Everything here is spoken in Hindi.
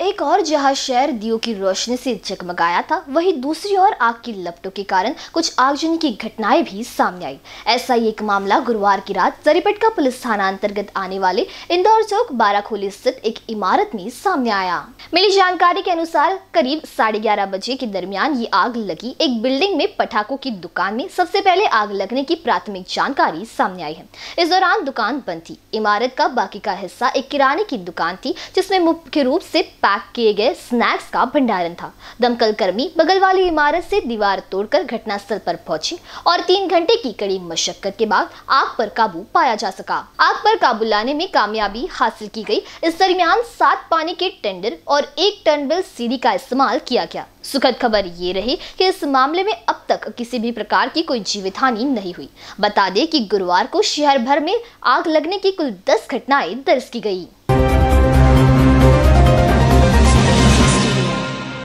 एक और जहां शहर दियो की रोशनी से जगमगाया था वहीं दूसरी ओर आग की लपटों के कारण कुछ आगजनी की घटनाएं भी सामने आई ऐसा ही एक मामला गुरुवार की रात का पुलिस थाना अंतर्गत आने वाले इंदौर चौक बाराखोली स्थित एक इमारत में सामने आया मिली जानकारी के अनुसार करीब साढ़े ग्यारह बजे के दरमियान ये आग लगी एक बिल्डिंग में पटाखों की दुकान में सबसे पहले आग लगने की प्राथमिक जानकारी सामने आई है इस दौरान दुकान बंद थी इमारत का बाकी का हिस्सा एक किराने की दुकान थी जिसमें मुख्य रूप से पैक किए गए स्नैक्स का भंडारण था दमकल कर्मी बगल वाली इमारत से दीवार तोड़कर घटनास्थल पर पहुंची और तीन घंटे की कड़ी मशक्कत के बाद आग पर काबू पाया जा सका आग पर काबू लाने में कामयाबी हासिल की गई इस दरमियान सात पानी के टेंडर और और एक टर्नबिल सीढ़ी का इस्तेमाल किया गया सुखद खबर ये रही कि इस मामले में अब तक किसी भी प्रकार की कोई जीवित हानि नहीं हुई बता दें कि गुरुवार को शहर भर में आग लगने की कुल 10 घटनाएं दर्ज की गई